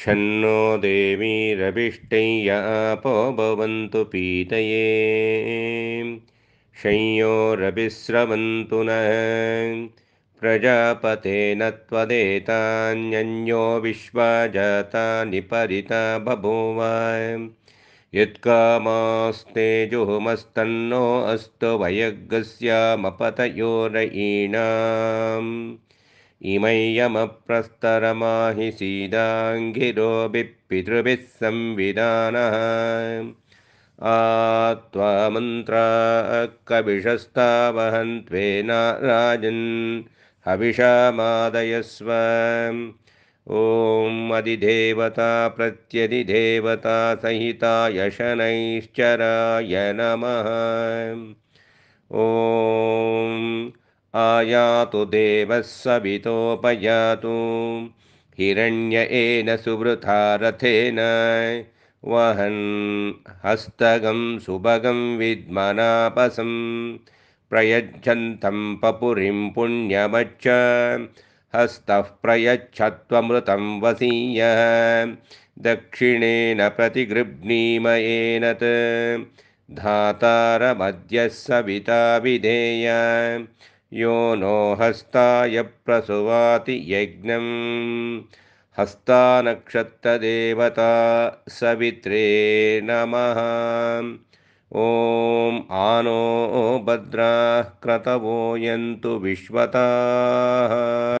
शन्नो देवी रविष्टैय आपो भवन्तु पीतये शञयोरभिस्रवन्तु नः प्रजापते त्वदेतान्यो विश्वा परिता बभूव यत्कामास्तेजुहुमस्तन्नो अस्तु वैग्रस्यामपतयोरयीणा इम यमप्रस्तरमाहि सीदाङ्गिरोभिः पितृभिः संविदानः आ मन्त्रा राजन् हविषामादयस्व ॐ अधिदेवता प्रत्यधिदेवता संहिता शनैश्चराय नमः ॐ आयातु देवः सवितोपयातु हिरण्य एन सुवृथा रथेन वहन् हस्तगं सुभगं विद्मनापसं प्रयच्छन्तं पपुरिं पुण्यवच्च हस्तः प्रयच्छत्वमृतं वसीयः दक्षिणेन धातारमद्यः सविता विधेय यो नो हस्ताय प्रसुवाति यज्ञम् हस्तानक्षत्रदेवता सवित्रे नमः ॐ आनो भद्राः क्रतवो यन्तु विश्वताः